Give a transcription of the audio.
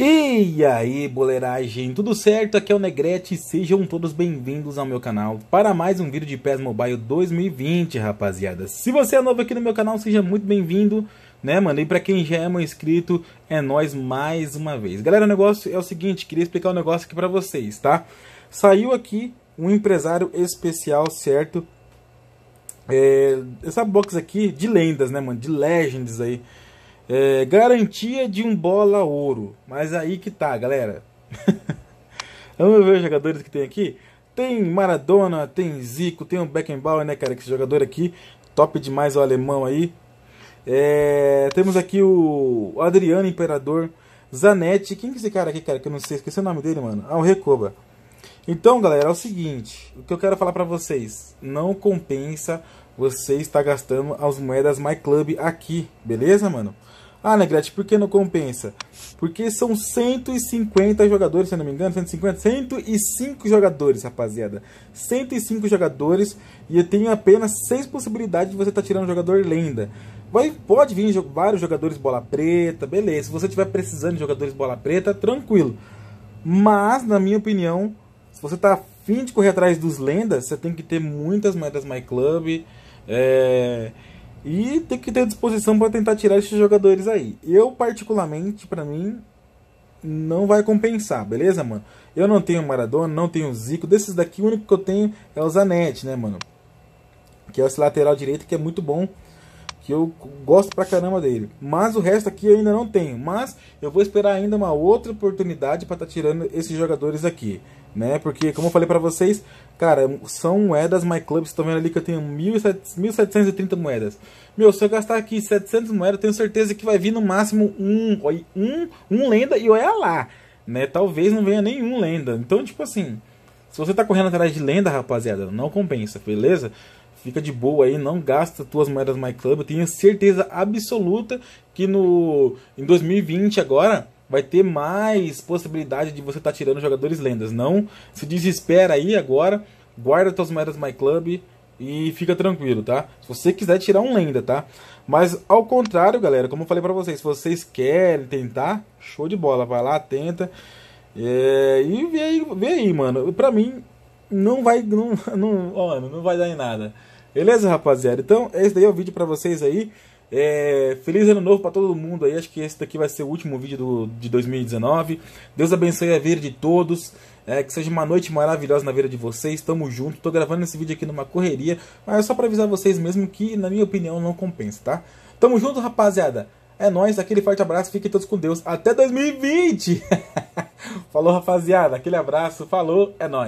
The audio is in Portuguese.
E aí, boleiragem, tudo certo? Aqui é o Negrete, sejam todos bem-vindos ao meu canal para mais um vídeo de PES Mobile 2020, rapaziada. Se você é novo aqui no meu canal, seja muito bem-vindo, né, mano? E para quem já é meu inscrito, é nós mais uma vez. Galera, o negócio é o seguinte, queria explicar um negócio aqui para vocês, tá? Saiu aqui um empresário especial, certo? É, essa box aqui de lendas, né, mano? De legends aí. É, garantia de um bola ouro. Mas aí que tá, galera. Vamos ver os jogadores que tem aqui. Tem Maradona, tem Zico, tem o Beckenbauer, né, cara? Que esse jogador aqui, top demais o alemão aí. É, temos aqui o Adriano Imperador, Zanetti. Quem que é esse cara aqui, cara? Que eu não sei, esqueci o nome dele, mano. Ah, o Recoba. Então, galera, é o seguinte. O que eu quero falar para vocês. Não compensa você está gastando as moedas MyClub aqui, beleza, mano? Ah, Negrete, por que não compensa? Porque são 150 jogadores, se eu não me engano, 150, 105 jogadores, rapaziada. 105 jogadores e eu tenho apenas 6 possibilidades de você estar tá tirando um jogador lenda. Vai, pode vir vários jogadores bola preta, beleza. Se você estiver precisando de jogadores bola preta, tranquilo. Mas, na minha opinião, se você está afim de correr atrás dos lendas, você tem que ter muitas moedas MyClub. Club é... E tem que ter disposição para tentar tirar esses jogadores aí. Eu, particularmente, para mim, não vai compensar, beleza, mano? Eu não tenho Maradona, não tenho Zico. Desses daqui, o único que eu tenho é o Zanetti, né, mano? Que é esse lateral direito que é muito bom. Que eu gosto pra caramba dele. Mas o resto aqui eu ainda não tenho. Mas eu vou esperar ainda uma outra oportunidade para estar tá tirando esses jogadores aqui né? Porque, como eu falei para vocês, cara, são moedas My Club, vocês estão vendo ali que eu tenho 1.730 moedas. Meu, se eu gastar aqui 700 moedas, tenho certeza que vai vir no máximo um, um, um lenda e olha lá, né? Talvez não venha nenhum lenda. Então, tipo assim, se você tá correndo atrás de lenda, rapaziada, não compensa, beleza? Fica de boa aí, não gasta tuas moedas My Club. Eu tenho certeza absoluta que no em 2020 agora vai ter mais possibilidade de você estar tá tirando jogadores lendas. Não se desespera aí agora, guarda suas moedas My Club e fica tranquilo, tá? Se você quiser tirar um lenda, tá? Mas ao contrário, galera, como eu falei para vocês, se vocês querem tentar, show de bola, vai lá, tenta. É, e vê aí, vê aí, mano. Pra mim, não vai, não, não, ó, não vai dar em nada. Beleza, rapaziada? Então, esse daí é o vídeo pra vocês aí. É, feliz ano novo para todo mundo aí. Acho que esse daqui vai ser o último vídeo do, de 2019. Deus abençoe a vida de todos. É, que seja uma noite maravilhosa na vida de vocês. Tamo junto. Tô gravando esse vídeo aqui numa correria, mas é só para avisar vocês mesmo que, na minha opinião, não compensa, tá? Tamo junto, rapaziada. É nóis, aquele forte abraço, fiquem todos com Deus. Até 2020! falou, rapaziada, aquele abraço, falou, é nóis.